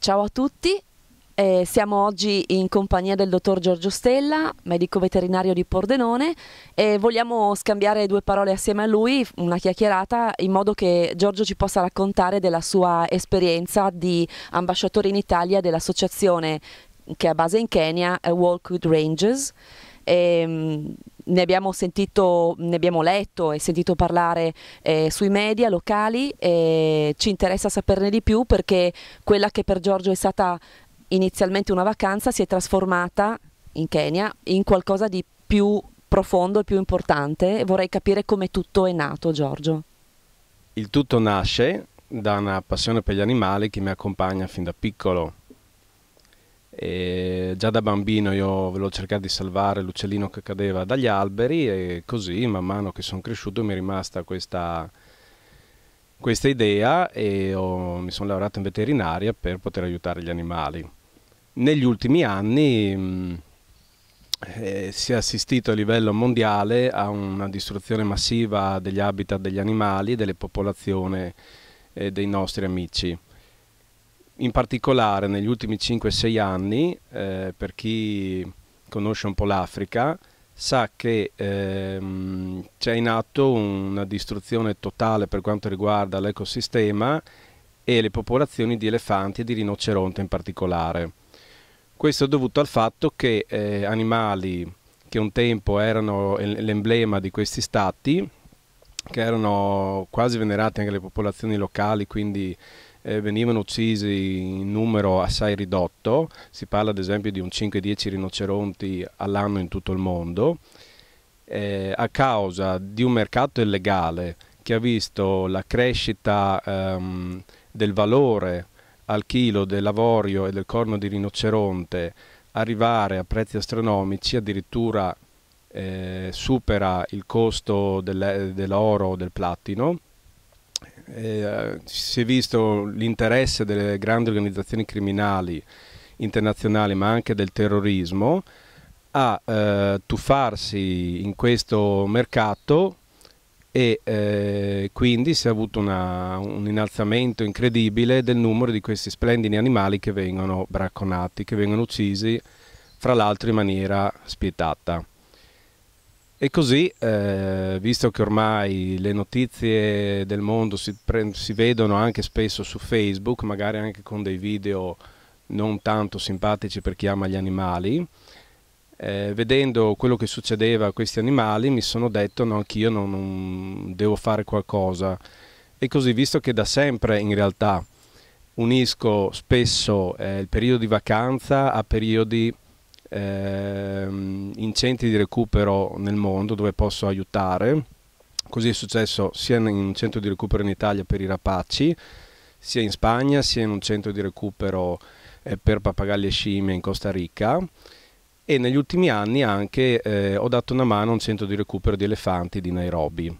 Ciao a tutti, eh, siamo oggi in compagnia del dottor Giorgio Stella, medico veterinario di Pordenone e vogliamo scambiare due parole assieme a lui, una chiacchierata, in modo che Giorgio ci possa raccontare della sua esperienza di ambasciatore in Italia dell'associazione che ha base in Kenya, eh, Walk with Ranges. Ehm, ne abbiamo sentito, ne abbiamo letto e sentito parlare eh, sui media locali e ci interessa saperne di più perché quella che per Giorgio è stata inizialmente una vacanza si è trasformata in Kenya in qualcosa di più profondo e più importante. Vorrei capire come tutto è nato, Giorgio. Il tutto nasce da una passione per gli animali che mi accompagna fin da piccolo e già da bambino io volevo cercare di salvare l'uccellino che cadeva dagli alberi e così man mano che sono cresciuto mi è rimasta questa, questa idea e ho, mi sono lavorato in veterinaria per poter aiutare gli animali. Negli ultimi anni mh, mm, eh, si è assistito a livello mondiale a una distruzione massiva degli habitat degli animali e delle popolazioni eh, dei nostri amici in particolare negli ultimi 5-6 anni, eh, per chi conosce un po' l'Africa, sa che ehm, c'è in atto una distruzione totale per quanto riguarda l'ecosistema e le popolazioni di elefanti e di rinoceronte in particolare. Questo è dovuto al fatto che eh, animali che un tempo erano l'emblema di questi stati, che erano quasi venerati anche le popolazioni locali, quindi eh, venivano uccisi in numero assai ridotto, si parla ad esempio di un 5-10 rinoceronti all'anno in tutto il mondo, eh, a causa di un mercato illegale che ha visto la crescita ehm, del valore al chilo dell'avorio e del corno di rinoceronte arrivare a prezzi astronomici, addirittura eh, supera il costo dell'oro del o del platino eh, si è visto l'interesse delle grandi organizzazioni criminali internazionali, ma anche del terrorismo, a eh, tuffarsi in questo mercato e eh, quindi si è avuto una, un innalzamento incredibile del numero di questi splendidi animali che vengono bracconati, che vengono uccisi fra l'altro in maniera spietata. E così, eh, visto che ormai le notizie del mondo si, si, vedono anche spesso su Facebook, magari anche con dei video non tanto simpatici per chi ama gli animali, eh, vedendo quello che succedeva a questi animali mi sono detto no, anch'io non, non devo fare qualcosa. E così, visto che da sempre in realtà unisco spesso eh, il periodo di vacanza a periodi ehm, in centri di recupero nel mondo dove posso aiutare. Così è successo sia in un centro di recupero in Italia per i rapaci, sia in Spagna, sia in un centro di recupero eh, per pappagalli e scimmie in Costa Rica e negli ultimi anni anche eh, ho dato una mano a un centro di recupero di elefanti di Nairobi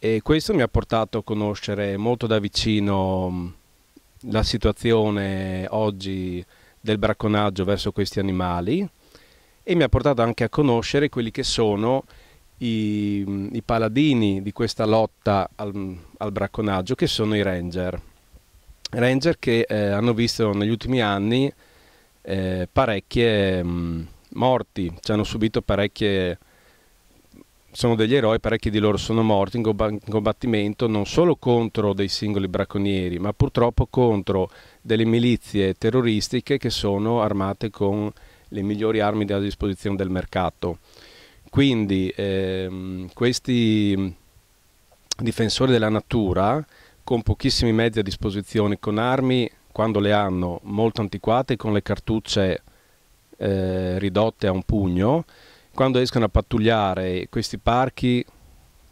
e questo mi ha portato a conoscere molto da vicino la situazione oggi del bracconaggio verso questi animali e mi ha portato anche a conoscere quelli che sono i, i paladini di questa lotta al, al, bracconaggio, che sono i ranger. Ranger che eh, hanno visto negli ultimi anni eh, parecchie mh, mm, morti, cioè hanno subito parecchie sono degli eroi, parecchi di loro sono morti in combattimento non solo contro dei singoli bracconieri, ma purtroppo contro delle milizie terroristiche che sono armate con le migliori armi a disposizione del mercato. Quindi ehm, questi difensori della natura, con pochissimi mezzi a disposizione, con armi, quando le hanno, molto antiquate, con le cartucce eh, ridotte a un pugno, quando escono a pattugliare questi parchi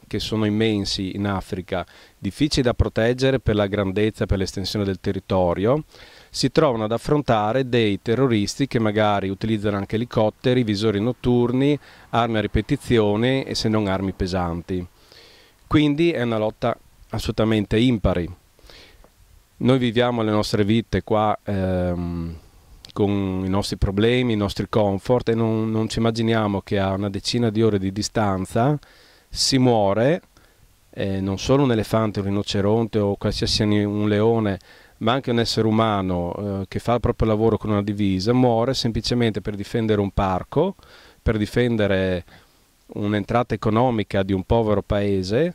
che sono immensi in Africa, difficili da proteggere per la grandezza e per l'estensione del territorio, si trovano ad affrontare dei terroristi che magari utilizzano anche elicotteri, visori notturni, armi a ripetizione e se non armi pesanti. Quindi è una lotta assolutamente impari. Noi viviamo le nostre vite qua ehm, con i nostri problemi, i nostri comfort e non, non ci immaginiamo che a una decina di ore di distanza si muore eh, non solo un elefante, un rinoceronte o qualsiasi un leone, ma anche un essere umano eh, che fa il proprio lavoro con una divisa, muore semplicemente per difendere un parco, per difendere un'entrata economica di un povero paese.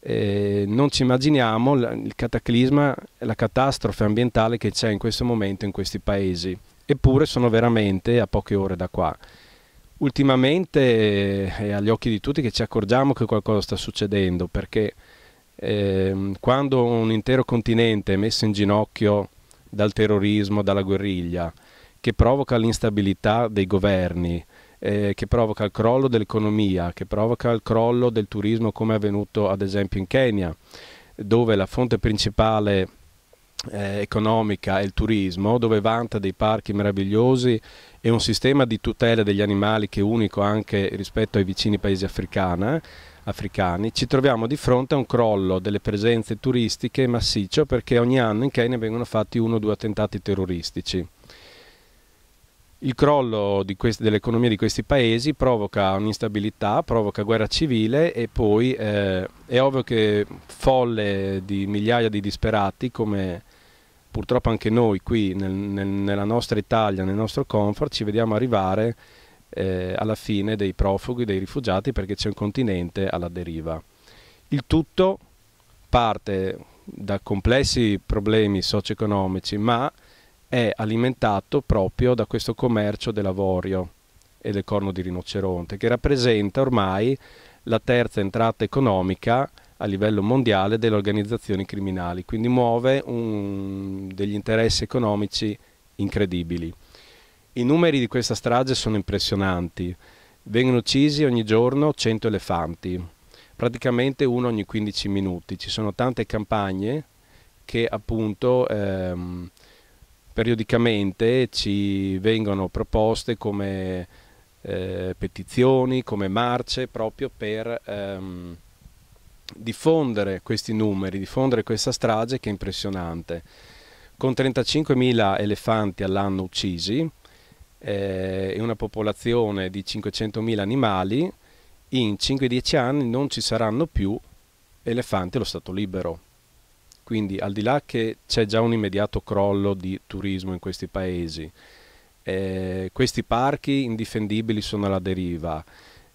Eh, non ci immaginiamo il cataclisma, la catastrofe ambientale che c'è in questo momento in questi paesi eppure sono veramente a poche ore da qua. Ultimamente eh, è agli occhi di tutti che ci accorgiamo che qualcosa sta succedendo perché eh, quando un intero continente è messo in ginocchio dal terrorismo, dalla guerriglia, che provoca l'instabilità dei governi, eh, che provoca il crollo dell'economia, che provoca il crollo del turismo come è avvenuto ad esempio in Kenya, dove la fonte principale eh, economica e il turismo, dove vanta dei parchi meravigliosi e un sistema di tutela degli animali che è unico anche rispetto ai vicini paesi africana, africani, ci troviamo di fronte a un crollo delle presenze turistiche massiccio perché ogni anno in Kenya vengono fatti uno o due attentati terroristici. Il crollo dell'economia di questi paesi provoca un'instabilità, provoca guerra civile e poi eh, è ovvio che folle di migliaia di disperati come purtroppo anche noi qui nel, nel, nella nostra Italia, nel nostro comfort, ci vediamo arrivare eh, alla fine dei profughi, dei rifugiati, perché c'è un continente alla deriva. Il tutto parte da complessi problemi socio-economici, ma è alimentato proprio da questo commercio dell'avorio e del corno di rinoceronte, che rappresenta ormai la terza entrata economica a livello mondiale delle organizzazioni criminali, quindi muove un, degli interessi economici incredibili. I numeri di questa strage sono impressionanti, vengono uccisi ogni giorno 100 elefanti, praticamente uno ogni 15 minuti, ci sono tante campagne che appunto ehm, periodicamente ci vengono proposte come eh, petizioni, come marce proprio per... Ehm, diffondere questi numeri, diffondere questa strage che è impressionante. Con 35.000 elefanti all'anno uccisi e eh, una popolazione di 500.000 animali, in 5-10 anni non ci saranno più elefanti allo stato libero. Quindi al di là che c'è già un immediato crollo di turismo in questi paesi, eh, questi parchi indifendibili sono alla deriva,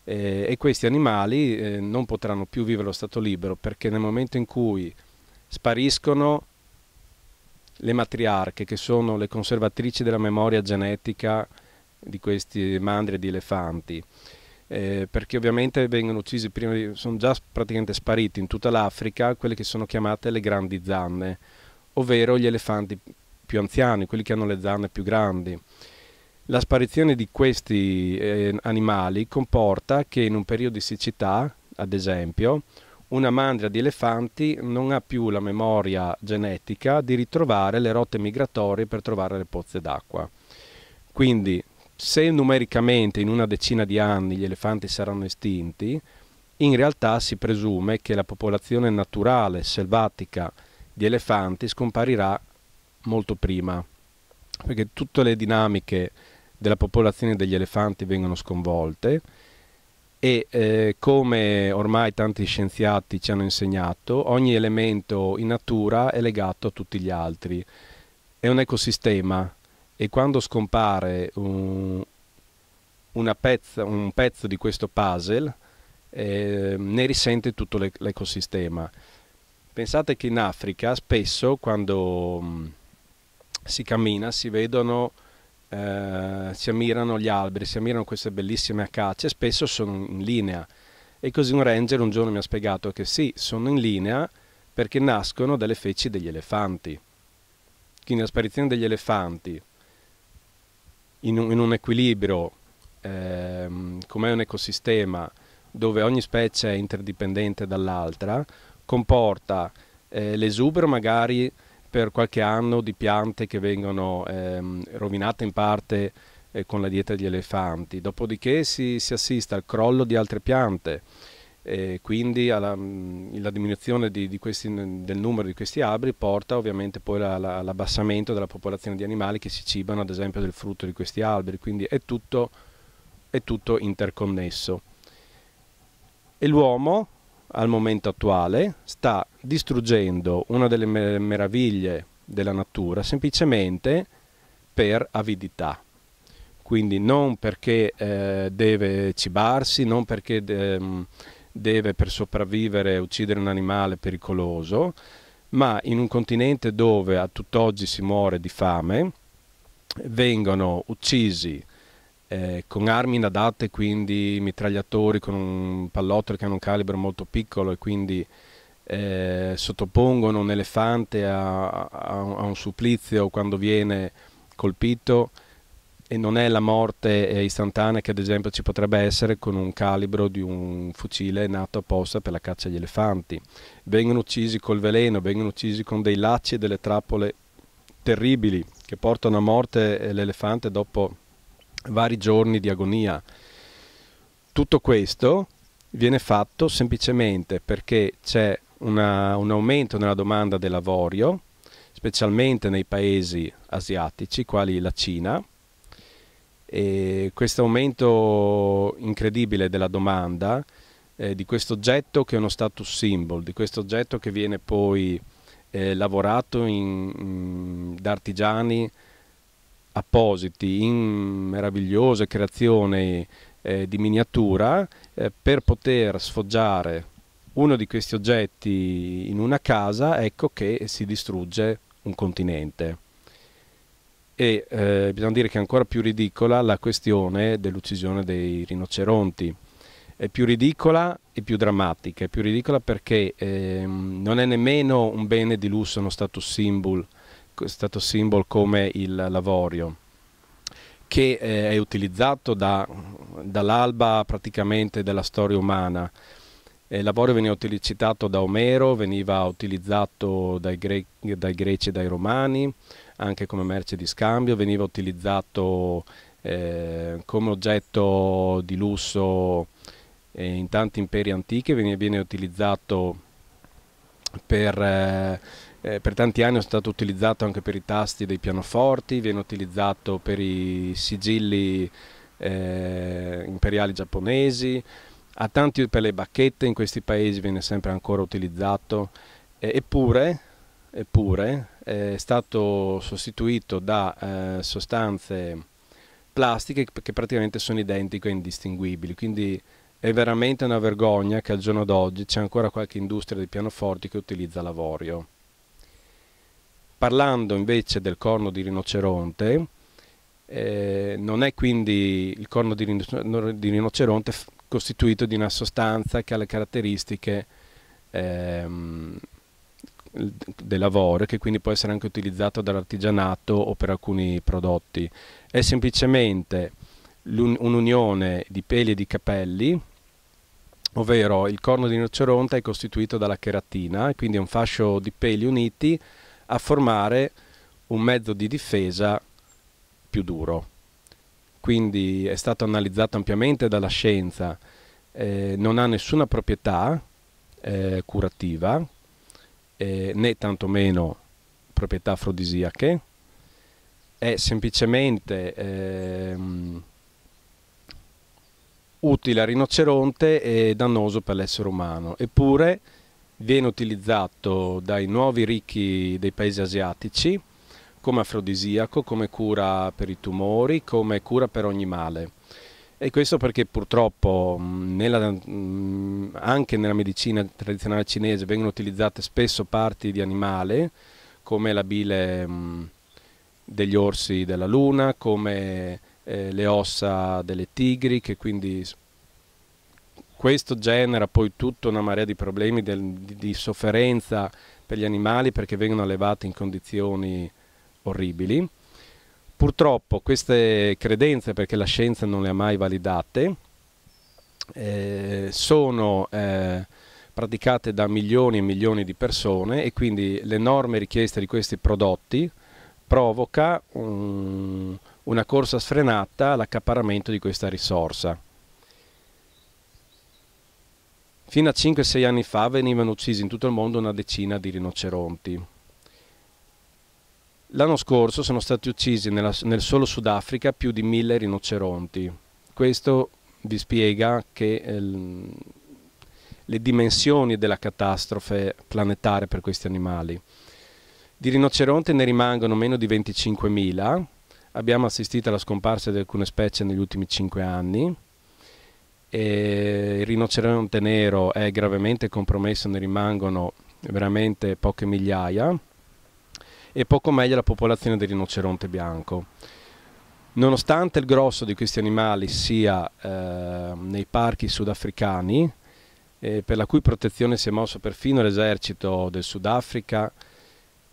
eh, e questi animali eh, non potranno più vivere lo stato libero perché nel momento in cui spariscono le matriarche che sono le conservatrici della memoria genetica di questi mandri di elefanti eh, perché ovviamente vengono uccisi prima sono già praticamente spariti in tutta l'Africa quelle che sono chiamate le grandi zanne ovvero gli elefanti più anziani quelli che hanno le zanne più grandi la sparizione di questi eh, animali comporta che in un periodo di siccità, ad esempio, una mandria di elefanti non ha più la memoria genetica di ritrovare le rotte migratorie per trovare le pozze d'acqua. Quindi, se numericamente in una decina di anni gli elefanti saranno estinti, in realtà si presume che la popolazione naturale selvatica di elefanti scomparirà molto prima, perché tutte le dinamiche della popolazione degli elefanti vengono sconvolte e eh, come ormai tanti scienziati ci hanno insegnato, ogni elemento in natura è legato a tutti gli altri. È un ecosistema e quando scompare un, pezza, un pezzo di questo puzzle eh, ne risente tutto l'ecosistema. Pensate che in Africa spesso quando mh, mm, si cammina si vedono eh, si ammirano gli alberi, si ammirano queste bellissime acacie, spesso sono in linea. E così un ranger un giorno mi ha spiegato che sì, sono in linea perché nascono dalle feci degli elefanti. Quindi la sparizione degli elefanti in un, in un equilibrio, ehm, come un ecosistema dove ogni specie è interdipendente dall'altra, comporta eh, l'esubero magari per qualche anno di piante che vengono ehm, rovinate in parte eh, con la dieta degli elefanti, dopodiché si, si assiste al crollo di altre piante e quindi alla, mm, la diminuzione di, di questi, del numero di questi alberi porta ovviamente poi all'abbassamento della popolazione di animali che si cibano ad esempio del frutto di questi alberi, quindi è tutto, è tutto interconnesso. E l'uomo al momento attuale sta distruggendo una delle meraviglie della natura semplicemente per avidità. Quindi non perché eh, deve cibarsi, non perché de mm, deve per sopravvivere uccidere un animale pericoloso, ma in un continente dove a tutt'oggi si muore di fame, vengono uccisi eh, con armi inadatte, quindi mitragliatori con un pallottole che hanno un calibro molto piccolo e quindi eh, sottopongono un elefante a, a, a, un supplizio quando viene colpito e non è la morte eh, istantanea che ad esempio ci potrebbe essere con un calibro di un fucile nato apposta per la caccia agli elefanti. Vengono uccisi col veleno, vengono uccisi con dei lacci e delle trappole terribili che portano a morte eh, l'elefante dopo vari giorni di agonia. Tutto questo viene fatto semplicemente perché c'è una, un aumento nella domanda dell'avorio, specialmente nei paesi asiatici, quali la Cina. E questo aumento incredibile della domanda eh, di questo oggetto che è uno status symbol, di questo oggetto che viene poi eh, lavorato in, in, da artigiani appositi in meravigliose creazioni eh, di miniatura eh, per poter sfoggiare uno di questi oggetti in una casa, ecco che si distrugge un continente. E eh, bisogna dire che è ancora più ridicola la questione dell'uccisione dei rinoceronti. È più ridicola e più drammatica, è più ridicola perché ehm, non è nemmeno un bene di lusso, uno status symbol, stato symbol come il lavorio che eh, è utilizzato da, dall'alba praticamente della storia umana. Eh, il lavorio veniva citato da Omero, veniva utilizzato dai, gre dai greci e dai romani, anche come merce di scambio, veniva utilizzato eh, come oggetto di lusso eh, in tanti imperi antichi, veniva utilizzato per eh, eh, per tanti anni è stato utilizzato anche per i tasti dei pianoforti, viene utilizzato per i sigilli eh, imperiali giapponesi, a tanti per le bacchette in questi paesi viene sempre ancora utilizzato, eh, eppure, eppure è stato sostituito da eh, sostanze plastiche che praticamente sono identiche e indistinguibili, quindi è veramente una vergogna che al giorno d'oggi c'è ancora qualche industria di pianoforti che utilizza l'avorio. Parlando invece del corno di rinoceronte, eh, non è quindi il corno di, rino di, rinoceronte costituito di una sostanza che ha le caratteristiche ehm, dell'avorio, che quindi può essere anche utilizzato dall'artigianato o per alcuni prodotti. È semplicemente un'unione di peli e di capelli, ovvero il corno di rinoceronte è costituito dalla cheratina, quindi è un fascio di peli uniti a formare un mezzo di difesa più duro. Quindi è stato analizzato ampiamente dalla scienza, eh, non ha nessuna proprietà eh, curativa, eh, né tantomeno proprietà afrodisiache, è semplicemente ehm, utile al rinoceronte e dannoso per l'essere umano. Eppure viene utilizzato dai nuovi ricchi dei paesi asiatici come afrodisiaco, come cura per i tumori, come cura per ogni male. E questo perché purtroppo mm, nella, mm, anche nella medicina tradizionale cinese vengono utilizzate spesso parti di animale come la bile mm, degli orsi della luna, come eh, le ossa delle tigri che quindi questo genera poi tutta una marea di problemi del, di, di, sofferenza per gli animali perché vengono allevati in condizioni orribili. Purtroppo queste credenze, perché la scienza non le ha mai validate, eh, sono eh, praticate da milioni e milioni di persone e quindi l'enorme richiesta di questi prodotti provoca un, una corsa sfrenata all'accaparamento di questa risorsa. Fino a 5-6 anni fa venivano uccisi in tutto il mondo una decina di rinoceronti. L'anno scorso sono stati uccisi nella, nel solo Sudafrica più di mille rinoceronti. Questo vi spiega che eh, le dimensioni della catastrofe planetaria per questi animali. Di rinoceronte ne rimangono meno di 25.000. Abbiamo assistito alla scomparsa di alcune specie negli ultimi 5 anni e il rinoceronte nero è gravemente compromesso, ne rimangono veramente poche migliaia e poco meglio la popolazione del rinoceronte bianco. Nonostante il grosso di questi animali sia eh, nei parchi sudafricani, eh, per la cui protezione si è mosso perfino l'esercito del Sudafrica,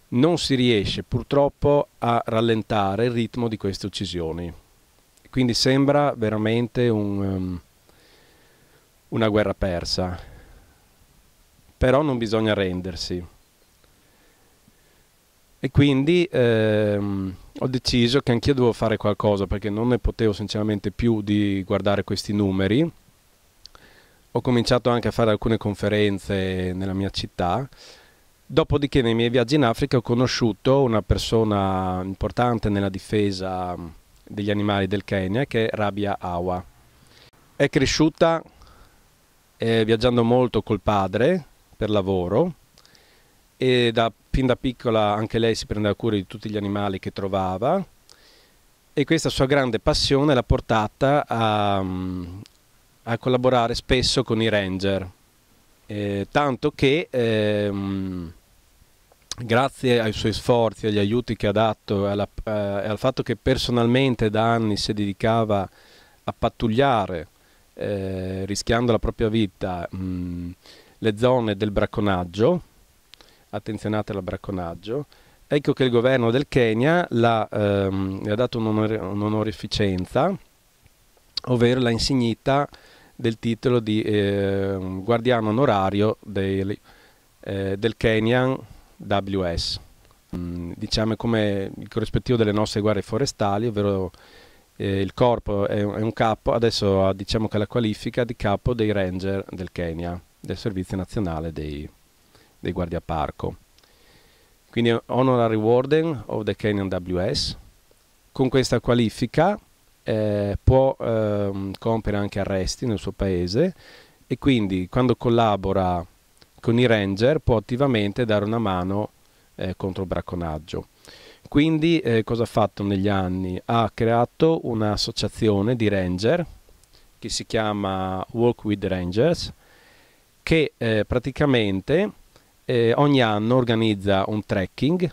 non si riesce purtroppo a rallentare il ritmo di queste uccisioni. Quindi sembra veramente un... Um, una guerra persa, però non bisogna rendersi. E quindi ehm, ho deciso che anch'io dovevo fare qualcosa perché non ne potevo sinceramente più di guardare questi numeri. Ho cominciato anche a fare alcune conferenze nella mia città. Dopodiché nei miei viaggi in Africa ho conosciuto una persona importante nella difesa degli animali del Kenya che è Rabia Awa. È cresciuta eh, viaggiando molto col padre per lavoro e da, fin da piccola anche lei si prendeva cura di tutti gli animali che trovava e questa sua grande passione l'ha portata a, a collaborare spesso con i ranger, eh, tanto che ehm, grazie ai suoi sforzi, agli aiuti che ha dato e, eh, al fatto che personalmente da anni si dedicava a pattugliare eh, rischiando la propria vita mh, mm, le zone del bracconaggio, attenzionate al bracconaggio, ecco che il governo del Kenya l'ha, ehm, le ha dato un'onore, un'onorificenza, ovvero l'ha insignita del titolo di eh, guardiano onorario del, eh, del Kenyan WS, mm, diciamo come il corrispettivo delle nostre guerre forestali, ovvero eh, il corpo è, è un capo, adesso ha, ah, diciamo che la qualifica di capo dei ranger del Kenya, del servizio nazionale dei, dei guardiaparco. Quindi Honorary Warden of the Kenyan WS. Con questa qualifica eh, può eh, compiere anche arresti nel suo paese e quindi quando collabora con i ranger può attivamente dare una mano eh, contro il bracconaggio. Quindi eh, cosa ha fatto negli anni? Ha creato un'associazione di ranger che si chiama Walk with Rangers che eh, praticamente eh, ogni anno organizza un trekking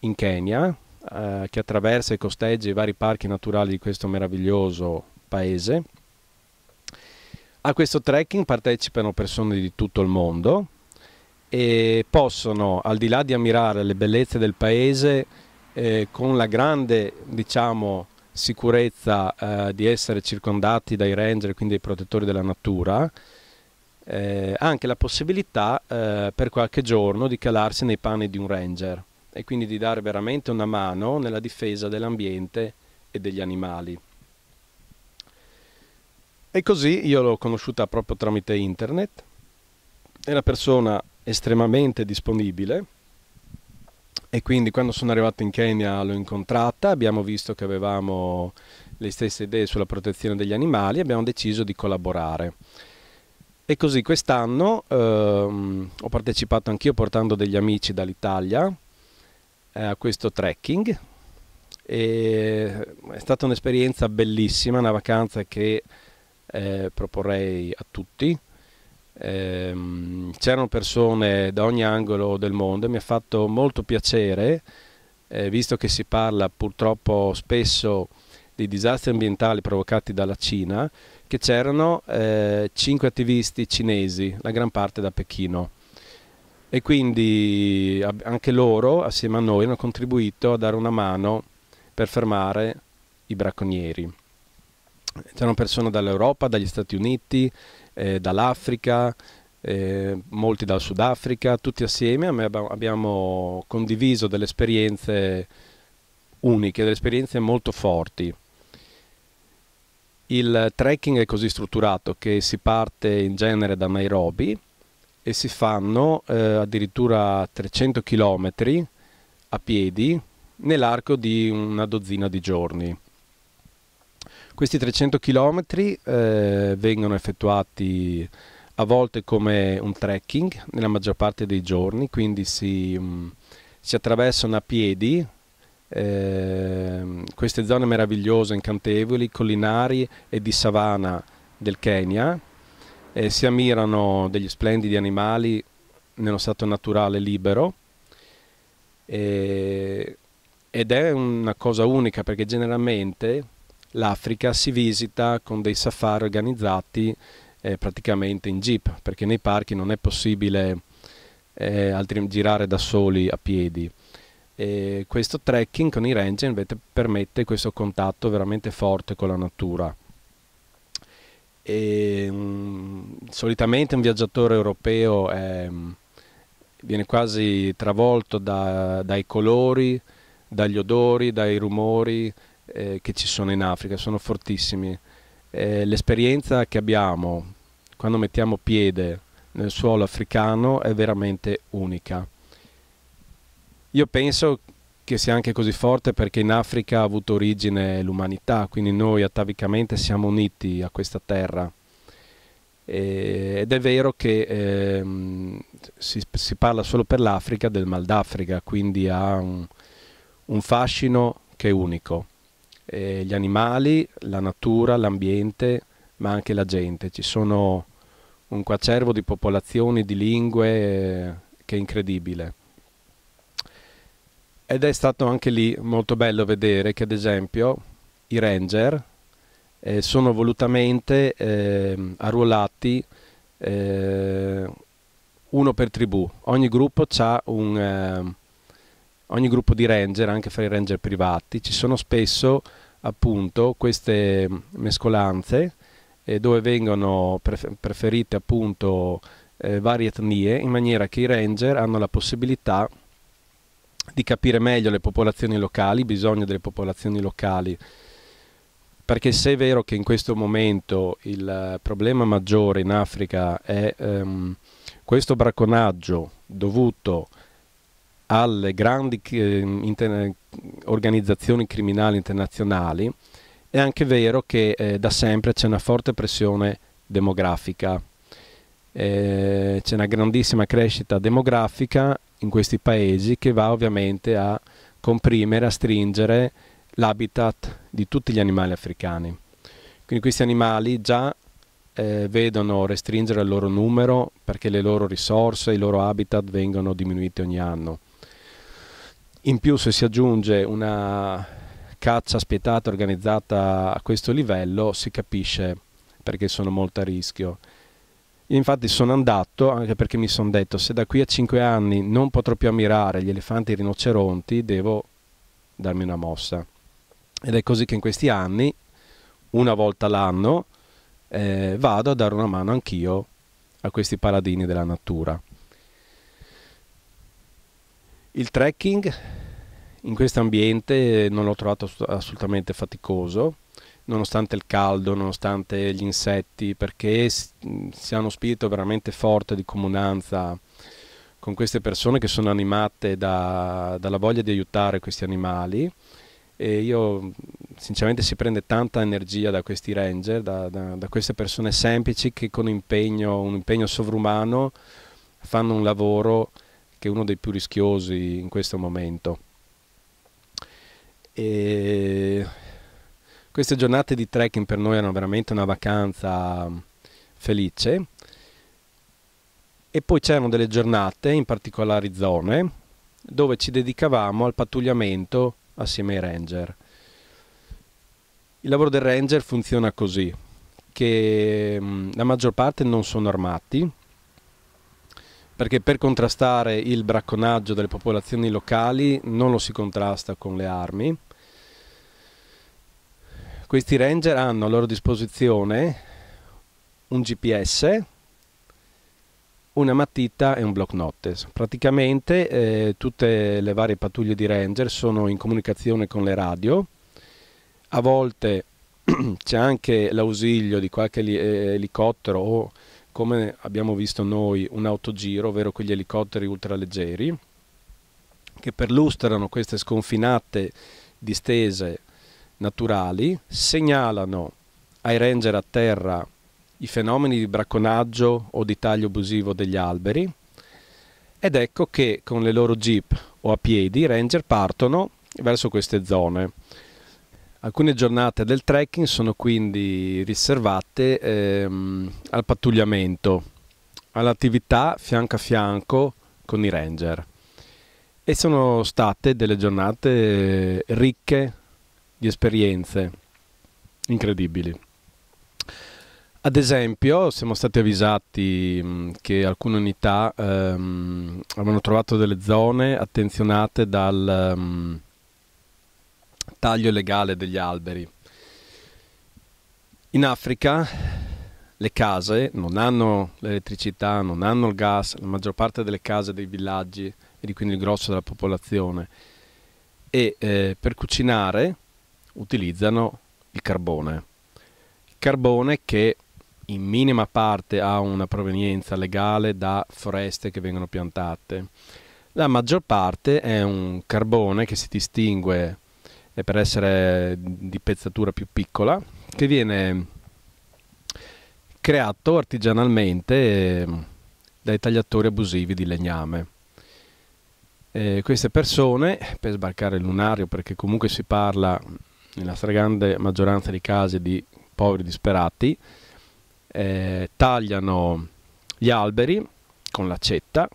in Kenya eh, che attraversa e costeggia i vari parchi naturali di questo meraviglioso paese. A questo trekking partecipano persone di tutto il mondo e possono, al di là di ammirare le bellezze del paese, eh, con la grande diciamo, sicurezza eh, di essere circondati dai ranger, quindi dai protettori della natura, eh, anche la possibilità eh, per qualche giorno di calarsi nei panni di un ranger e quindi di dare veramente una mano nella difesa dell'ambiente e degli animali. E così io l'ho conosciuta proprio tramite internet, è una persona estremamente disponibile, e quindi quando sono arrivato in Kenya l'ho incontrata, abbiamo visto che avevamo le stesse idee sulla protezione degli animali e abbiamo deciso di collaborare. E così quest'anno ehm, ho partecipato anch'io portando degli amici dall'Italia eh, a questo trekking. E eh, è stata un'esperienza bellissima, una vacanza che eh, proporrei a tutti ehm, c'erano persone da ogni angolo del mondo e mi ha fatto molto piacere, eh, visto che si parla purtroppo spesso di disastri ambientali provocati dalla Cina, che c'erano eh, cinque attivisti cinesi, la gran parte da Pechino. E quindi anche loro, assieme a noi, hanno contribuito a dare una mano per fermare i bracconieri. C'erano persone dall'Europa, dagli Stati Uniti, eh, dall'Africa, eh, molti dal Sudafrica, tutti assieme abbiamo condiviso delle esperienze uniche, delle esperienze molto forti. Il trekking è così strutturato che si parte in genere da Nairobi e si fanno eh, addirittura 300 km a piedi nell'arco di una dozzina di giorni. Questi 300 km eh, vengono effettuati a volte come un trekking nella maggior parte dei giorni, quindi si, mh, mm, si attraversano a piedi eh, queste zone meravigliose, incantevoli, collinari e di savana del Kenya. Eh, si ammirano degli splendidi animali nello stato naturale libero eh, ed è una cosa unica perché generalmente l'Africa si visita con dei safari organizzati eh, praticamente in jeep, perché nei parchi non è possibile eh, girare da soli a piedi. E questo trekking con i ranger invece permette questo contatto veramente forte con la natura. E, um, solitamente un viaggiatore europeo è, mm, viene quasi travolto da, dai colori, dagli odori, dai rumori, eh, che ci sono in Africa, sono fortissimi. Eh, l'esperienza che abbiamo quando mettiamo piede nel suolo africano è veramente unica. Io penso che sia anche così forte perché in Africa ha avuto origine l'umanità, quindi noi atavicamente siamo uniti a questa terra. Eh, ed è vero che eh, si, si, parla solo per l'Africa del mal d'Africa, quindi ha un, un fascino che è unico eh, gli animali, la natura, l'ambiente, ma anche la gente. Ci sono un quacervo di popolazioni, di lingue eh, che è incredibile. Ed è stato anche lì molto bello vedere che ad esempio i ranger eh, sono volutamente eh, arruolati eh, uno per tribù. Ogni gruppo ha un eh, ogni gruppo di ranger, anche fra i ranger privati, ci sono spesso appunto queste mescolanze eh, dove vengono preferite appunto eh, varie etnie in maniera che i ranger hanno la possibilità di capire meglio le popolazioni locali, i bisogni delle popolazioni locali. Perché se è vero che in questo momento il problema maggiore in Africa è ehm, questo bracconaggio dovuto a alle grandi eh, organizzazioni criminali internazionali, è anche vero che eh, da sempre c'è una forte pressione demografica, eh, c'è una grandissima crescita demografica in questi paesi che va ovviamente a comprimere, a stringere l'habitat di tutti gli animali africani. Quindi questi animali già eh, vedono restringere il loro numero perché le loro risorse, i loro habitat vengono diminuiti ogni anno. In più se si aggiunge una caccia spietata organizzata a questo livello si capisce perché sono molto a rischio. Infatti sono andato anche perché mi sono detto se da qui a 5 anni non potrò più ammirare gli elefanti e i rinoceronti devo darmi una mossa. Ed è così che in questi anni, una volta l'anno, eh, vado a dare una mano anch'io a questi paladini della natura. Il trekking in questo ambiente non l'ho trovato assolutamente faticoso, nonostante il caldo, nonostante gli insetti, perché si ha uno spirito veramente forte di comunanza con queste persone che sono animate da, dalla voglia di aiutare questi animali e io sinceramente si prende tanta energia da questi ranger, da, da, da queste persone semplici che con impegno, un impegno sovrumano fanno un lavoro che è uno dei più rischiosi in questo momento. E queste giornate di trekking per noi erano veramente una vacanza felice. E poi c'erano delle giornate in particolari zone dove ci dedicavamo al pattugliamento assieme ai ranger. Il lavoro del ranger funziona così, che mm, la maggior parte non sono armati, perché per contrastare il bracconaggio delle popolazioni locali non lo si contrasta con le armi. Questi ranger hanno a loro disposizione un GPS, una matita e un block notes. Praticamente eh, tutte le varie pattuglie di ranger sono in comunicazione con le radio, a volte c'è anche l'ausilio di qualche eh, elicottero o come abbiamo visto noi, un autogiro, ovvero quegli elicotteri ultraleggeri, che perlustrano queste sconfinate distese naturali, segnalano ai ranger a terra i fenomeni di bracconaggio o di taglio abusivo degli alberi ed ecco che con le loro jeep o a piedi i ranger partono verso queste zone Alcune giornate del trekking sono quindi riservate ehm, al pattugliamento, all'attività fianco a fianco con i ranger e sono state delle giornate ricche di esperienze incredibili. Ad esempio, siamo stati avvisati che alcune unità ehm, avevano trovato delle zone attenzionate dal, taglio legale degli alberi. In Africa le case non hanno l'elettricità, non hanno il gas, la maggior parte delle case dei villaggi e quindi il grosso della popolazione e eh, per cucinare utilizzano il carbone. Il carbone che in minima parte ha una provenienza legale da foreste che vengono piantate. La maggior parte è un carbone che si distingue e per essere di pezzatura più piccola, che viene creato artigianalmente ehm, dai tagliatori abusivi di legname. E queste persone, per sbarcare il lunario, perché comunque si parla nella stragrande maggioranza dei casi di poveri disperati, eh, tagliano gli alberi con l'accetta,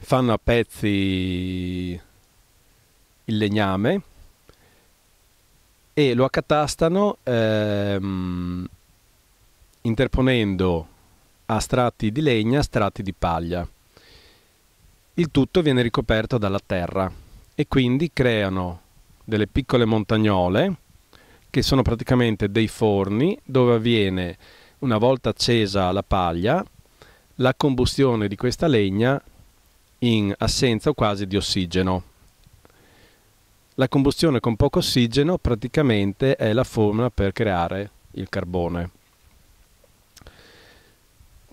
fanno a pezzi il legname e lo accatastano ehm, interponendo a strati di legna strati di paglia. Il tutto viene ricoperto dalla terra e quindi creano delle piccole montagnole che sono praticamente dei forni dove avviene una volta accesa la paglia la combustione di questa legna in assenza o quasi di ossigeno. La combustione con poco ossigeno praticamente è la formula per creare il carbone.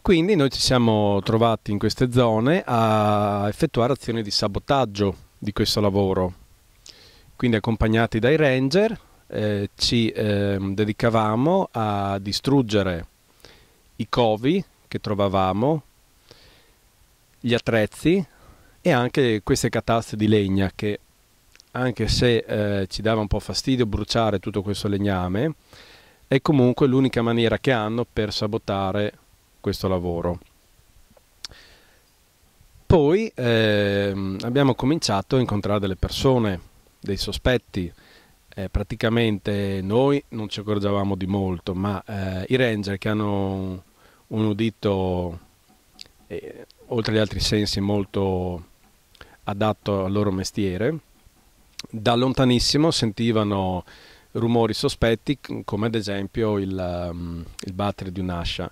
Quindi noi ci siamo trovati in queste zone a effettuare azioni di sabotaggio di questo lavoro. Quindi accompagnati dai ranger eh, ci eh, dedicavamo a distruggere i covi che trovavamo, gli attrezzi e anche queste cataste di legna che anche se eh, ci dava un po' fastidio bruciare tutto questo legname, è comunque l'unica maniera che hanno per sabotare questo lavoro. Poi eh, abbiamo cominciato a incontrare delle persone, dei sospetti, eh, praticamente noi non ci accorgevamo di molto, ma eh, i ranger che hanno un udito eh, oltre agli altri sensi molto adatto al loro mestiere da lontanissimo sentivano rumori sospetti come ad esempio il, um, il battere di un'ascia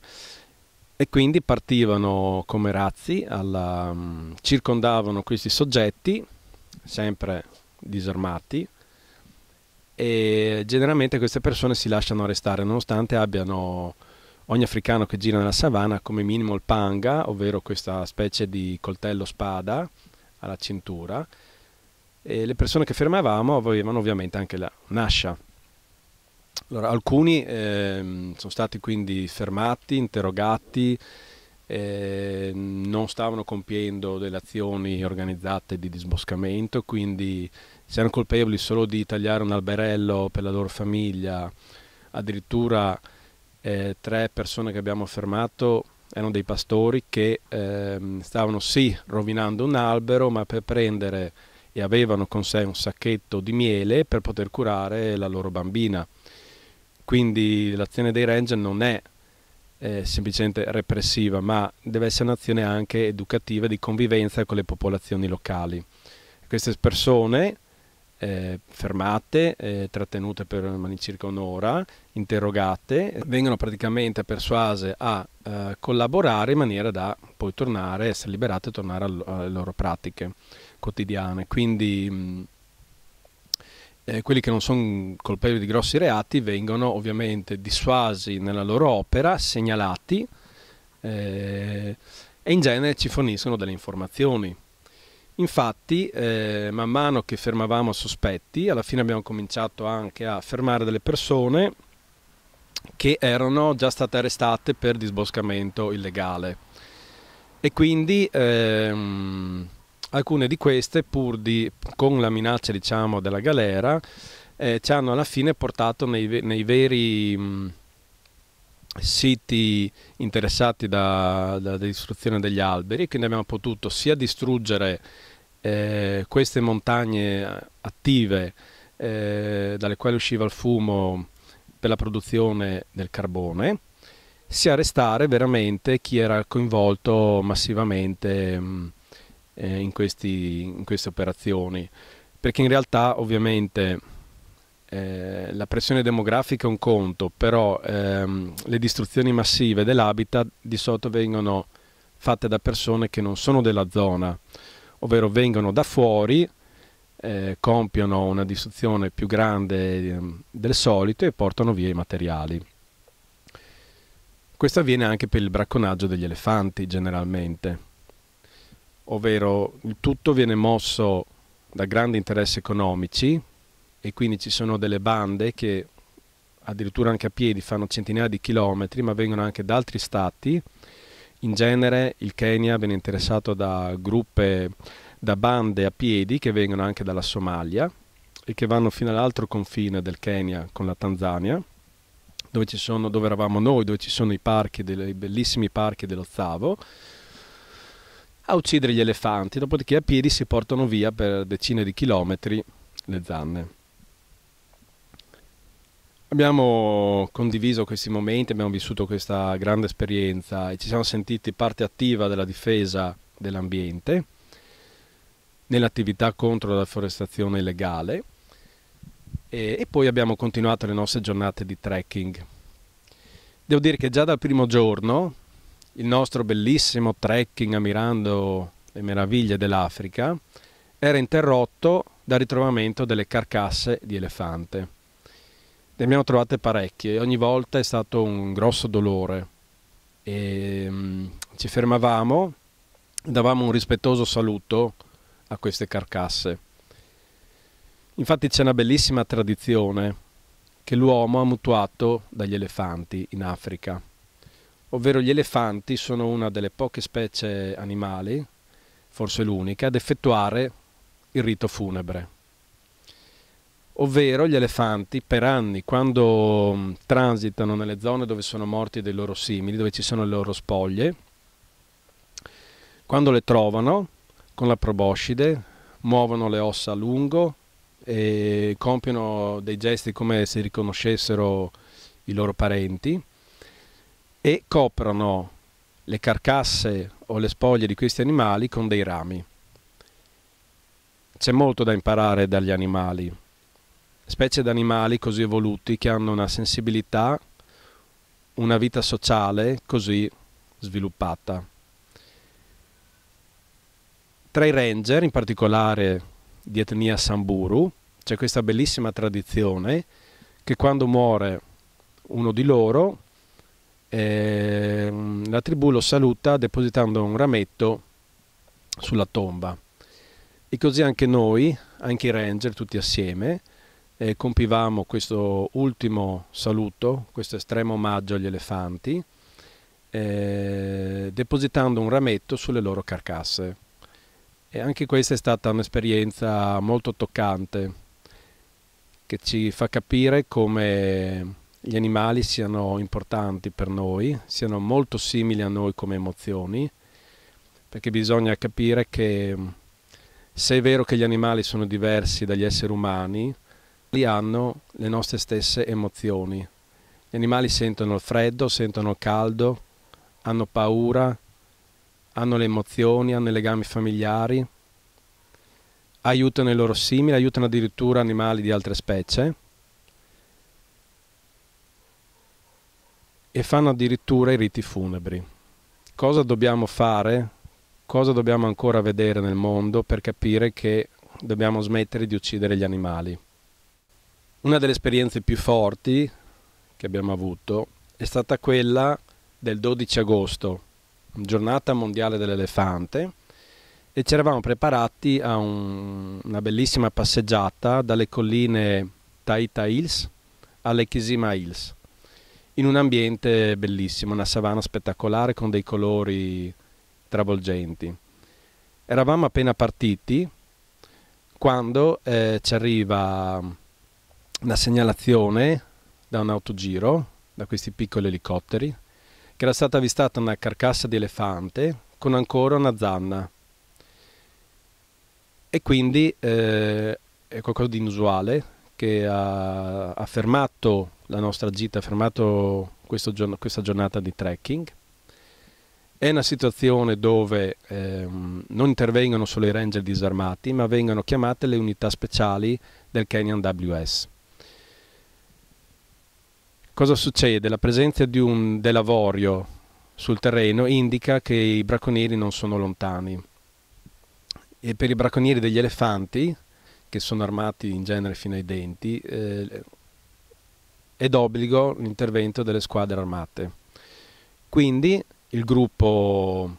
e quindi partivano come razzi, alla, um, circondavano questi soggetti, sempre disarmati, e generalmente queste persone si lasciano arrestare nonostante abbiano ogni africano che gira nella savana come minimo il panga, ovvero questa specie di coltello spada alla cintura, e le persone che fermavamo avevano ovviamente anche la nascia. Allora, alcuni eh, sono stati quindi fermati, interrogati, eh, non stavano compiendo delle azioni organizzate di disboscamento, quindi si erano colpevoli solo di tagliare un alberello per la loro famiglia, addirittura eh, tre persone che abbiamo fermato erano dei pastori che ehm, stavano sì rovinando un albero, ma per prendere e avevano con sé un sacchetto di miele per poter curare la loro bambina. Quindi l'azione dei ranger non è eh, semplicemente repressiva, ma deve essere un'azione anche educativa di convivenza con le popolazioni locali. Queste persone eh, fermate, eh, trattenute per circa un'ora, interrogate, vengono praticamente persuase a eh, collaborare in maniera da poi tornare, essere liberate e tornare al, alle loro pratiche quotidiane. Quindi mh, mm, eh, quelli che non sono colpevoli di grossi reati vengono ovviamente dissuasi nella loro opera, segnalati eh, e in genere ci forniscono delle informazioni. Infatti, eh, man mano che fermavamo sospetti, alla fine abbiamo cominciato anche a fermare delle persone che erano già state arrestate per disboscamento illegale. E quindi ehm, alcune di queste pur di, con la minaccia diciamo, della galera eh, ci hanno alla fine portato nei, nei veri mh, mm, siti interessati dalla da distruzione degli alberi, quindi abbiamo potuto sia distruggere eh, queste montagne attive eh, dalle quali usciva il fumo per la produzione del carbone, sia arrestare veramente chi era coinvolto massivamente. Mh, mm, eh, in, questi, in, queste operazioni, perché in realtà ovviamente eh, la pressione demografica è un conto, però ehm, le distruzioni massive dell'habitat di sotto vengono fatte da persone che non sono della zona, ovvero vengono da fuori, eh, compiono una distruzione più grande ehm, del solito e portano via i materiali. Questo avviene anche per il bracconaggio degli elefanti generalmente ovvero il tutto viene mosso da grandi interessi economici e quindi ci sono delle bande che addirittura anche a piedi fanno centinaia di chilometri ma vengono anche da altri stati in genere il Kenya viene interessato da gruppe da bande a piedi che vengono anche dalla Somalia e che vanno fino all'altro confine del Kenya con la Tanzania dove, sono, dove eravamo noi, dove ci sono i parchi, dei bellissimi parchi dello Zavo a uccidere gli elefanti, dopodiché a piedi si portano via per decine di chilometri le zanne. Abbiamo condiviso questi momenti, abbiamo vissuto questa grande esperienza e ci siamo sentiti parte attiva della difesa dell'ambiente, nell'attività contro la deforestazione illegale e, e poi abbiamo continuato le nostre giornate di trekking. Devo dire che già dal primo giorno il nostro bellissimo trekking ammirando le meraviglie dell'Africa era interrotto dal ritrovamento delle carcasse di elefante. Ne abbiamo trovate parecchie, ogni volta è stato un grosso dolore. E, um, ci fermavamo, davamo un rispettoso saluto a queste carcasse. Infatti c'è una bellissima tradizione che l'uomo ha mutuato dagli elefanti in Africa ovvero gli elefanti sono una delle poche specie animali, forse l'unica, ad effettuare il rito funebre. Ovvero gli elefanti per anni, quando mm, transitano nelle zone dove sono morti dei loro simili, dove ci sono le loro spoglie, quando le trovano con la proboscide, muovono le ossa a lungo e compiono dei gesti come se riconoscessero i loro parenti e coprono le carcasse o le spoglie di questi animali con dei rami. C'è molto da imparare dagli animali, specie di animali così evoluti che hanno una sensibilità, una vita sociale così sviluppata. Tra i ranger, in particolare di etnia Samburu, c'è questa bellissima tradizione che quando muore uno di loro eh, la tribù lo saluta depositando un rametto sulla tomba. E così anche noi, anche i ranger tutti assieme, eh, compivamo questo ultimo saluto, questo estremo omaggio agli elefanti, eh, depositando un rametto sulle loro carcasse. E anche questa è stata un'esperienza molto toccante, che ci fa capire come gli animali siano importanti per noi, siano molto simili a noi come emozioni, perché bisogna capire che mm, se è vero che gli animali sono diversi dagli esseri umani, li hanno le nostre stesse emozioni. Gli animali sentono il freddo, sentono il caldo, hanno paura, hanno le emozioni, hanno i legami familiari, aiutano i loro simili, aiutano addirittura animali di altre specie e fanno addirittura i riti funebri. Cosa dobbiamo fare? Cosa dobbiamo ancora vedere nel mondo per capire che dobbiamo smettere di uccidere gli animali? Una delle esperienze più forti che abbiamo avuto è stata quella del 12 agosto, giornata mondiale dell'elefante, e ci eravamo preparati a un, una bellissima passeggiata dalle colline Taita Hills alle Kisima Hills in un ambiente bellissimo, una savana spettacolare con dei colori travolgenti. Eravamo appena partiti quando eh, ci arriva una segnalazione da un autogiro, da questi piccoli elicotteri, che era stata avvistata una carcassa di elefante con ancora una zanna. E quindi eh, è qualcosa di inusuale che ha, ha fermato la nostra gita, ha fermato giorno, questa giornata di trekking. È una situazione dove ehm, non intervengono solo i ranger disarmati, ma vengono chiamate le unità speciali del Canyon WS. Cosa succede? La presenza di un delavorio sul terreno indica che i bracconieri non sono lontani. E per i bracconieri degli elefanti, che sono armati in genere fino ai denti, eh, ed obbligo l'intervento delle squadre armate. Quindi il gruppo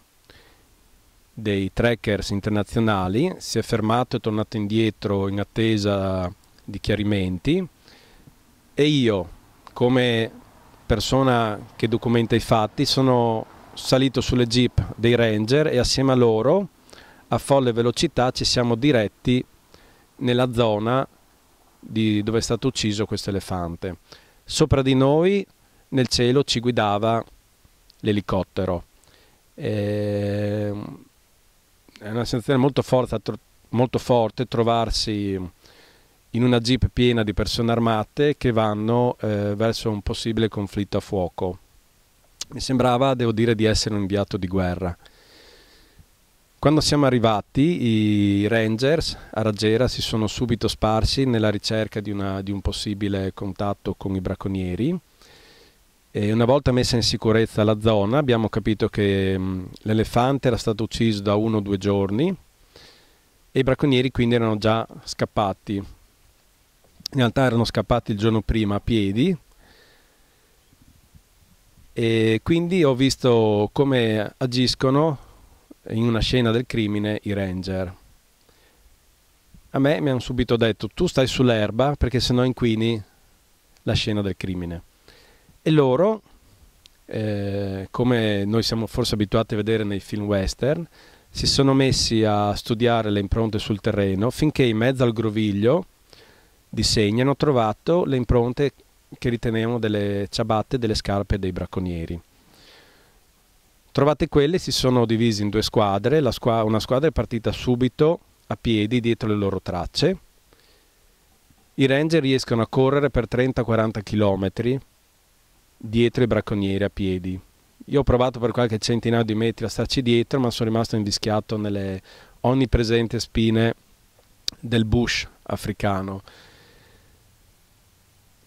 dei trackers internazionali si è fermato e tornato indietro in attesa di chiarimenti e io come persona che documenta i fatti sono salito sulle jeep dei ranger e assieme a loro a folle velocità ci siamo diretti nella zona dove è stato ucciso questo elefante. Sopra di noi nel cielo ci guidava l'elicottero. Ehm, è una sensazione molto forte, molto forte trovarsi in una jeep piena di persone armate che vanno eh, verso un possibile conflitto a fuoco. Mi sembrava, devo dire, di essere un inviato di guerra. Quando siamo arrivati i Rangers a Raggera si sono subito sparsi nella ricerca di, una, di un possibile contatto con i bracconieri e una volta messa in sicurezza la zona abbiamo capito che mh, mm, l'elefante era stato ucciso da uno o due giorni e i bracconieri quindi erano già scappati. In realtà erano scappati il giorno prima a piedi e quindi ho visto come agiscono in una scena del crimine i ranger. A me mi hanno subito detto tu stai sull'erba perché sennò inquini la scena del crimine. E loro, eh, come noi siamo forse abituati a vedere nei film western, si sono messi a studiare le impronte sul terreno finché in mezzo al groviglio di segni hanno trovato le impronte che ritenevano delle ciabatte e delle scarpe dei bracconieri. Trovate quelle, si sono divisi in due squadre, squa una squadra è partita subito a piedi dietro le loro tracce, i ranger riescono a correre per 30-40 km dietro i bracconieri a piedi. Io ho provato per qualche centinaio di metri a starci dietro, ma sono rimasto invischiato nelle onnipresenti spine del bush africano.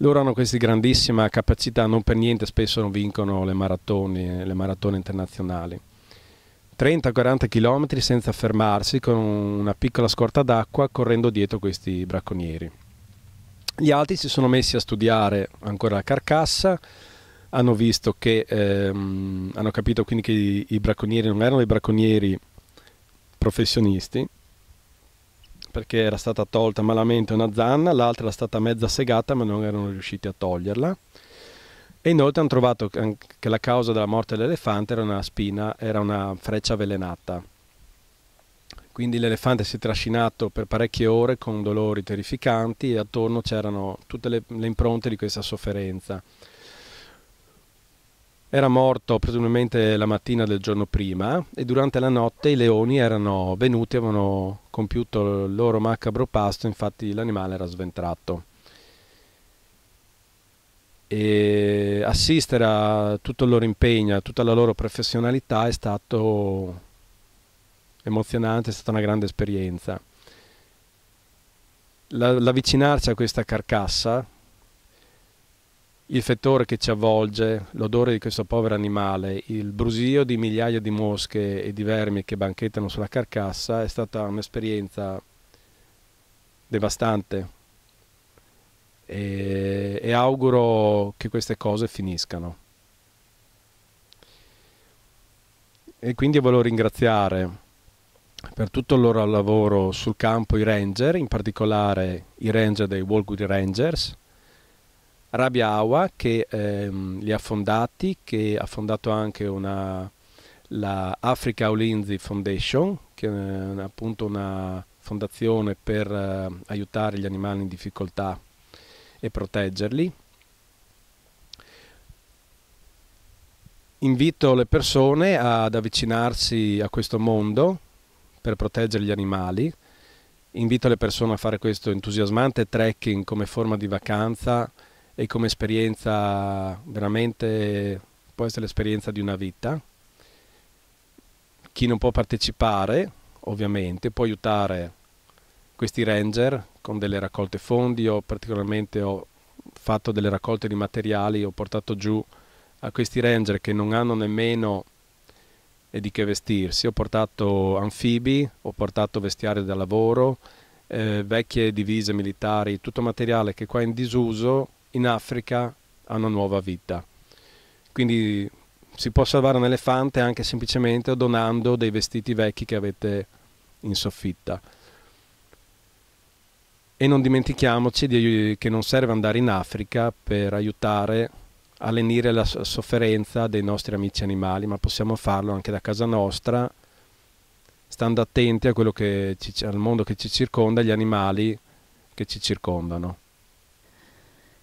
Loro hanno questa grandissima capacità, non per niente spesso non vincono le maratone, le maratone internazionali. 30-40 km senza fermarsi con una piccola scorta d'acqua correndo dietro questi bracconieri. Gli altri si sono messi a studiare ancora la carcassa, hanno visto che ehm, hanno capito quindi che i, i bracconieri non erano dei bracconieri professionisti, perché era stata tolta malamente una zanna, l'altra era stata mezza segata ma non erano riusciti a toglierla. E inoltre hanno trovato che la causa della morte dell'elefante era una spina, era una freccia avvelenata. Quindi l'elefante si è trascinato per parecchie ore con dolori terrificanti e attorno c'erano tutte le, le impronte di questa sofferenza. Era morto presumibilmente la mattina del giorno prima e durante la notte i leoni erano venuti, avevano compiuto il loro macabro pasto, infatti l'animale era sventrato. E assistere a tutto il loro impegno, a tutta la loro professionalità è stato emozionante, è stata una grande esperienza. l'avvicinarsi a questa carcassa il fettore che ci avvolge, l'odore di questo povero animale, il brusio di migliaia di mosche e di vermi che banchettano sulla carcassa è stata un'esperienza devastante e, e, auguro che queste cose finiscano. E quindi voglio ringraziare per tutto il loro lavoro sul campo i ranger, in particolare i ranger dei Walkwood Rangers, Awa che ehm, li ha fondati, che ha fondato anche una, la Africa Olinzi Foundation, che è eh, appunto una fondazione per eh, aiutare gli animali in difficoltà e proteggerli. Invito le persone ad avvicinarsi a questo mondo per proteggere gli animali. Invito le persone a fare questo entusiasmante trekking come forma di vacanza e come esperienza veramente può essere l'esperienza di una vita. Chi non può partecipare ovviamente può aiutare questi ranger con delle raccolte fondi, io particolarmente ho fatto delle raccolte di materiali, ho portato giù a questi ranger che non hanno nemmeno di che vestirsi, ho portato anfibi, ho portato vestiario da lavoro, eh, vecchie divise militari, tutto materiale che qua in disuso in Africa a una nuova vita. Quindi si può salvare un elefante anche semplicemente donando dei vestiti vecchi che avete in soffitta. E non dimentichiamoci di, che non serve andare in Africa per aiutare a lenire la sofferenza dei nostri amici animali, ma possiamo farlo anche da casa nostra, stando attenti ci, al mondo che ci circonda, agli animali che ci circondano.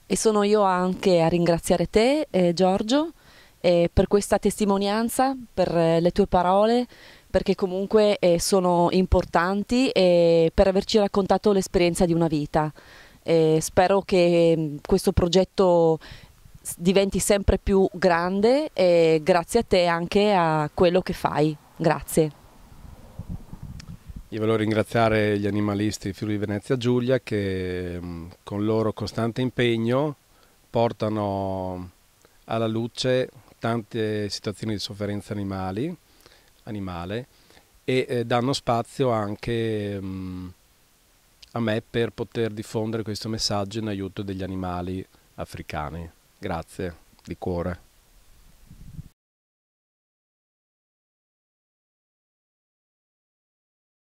E sono io anche a ringraziare te, eh, Giorgio, eh, per questa testimonianza, per eh, le tue parole, perché comunque eh, sono importanti e eh, per averci raccontato l'esperienza di una vita. Eh, spero che mm, questo progetto diventi sempre più grande e grazie a te anche a quello che fai. Grazie. Io voglio ringraziare gli animalisti Friuli Venezia Giulia che mm, con il loro costante impegno portano alla luce tante situazioni di sofferenza animali, animale e eh, danno spazio anche mm, a me per poter diffondere questo messaggio in aiuto degli animali africani. Grazie di cuore.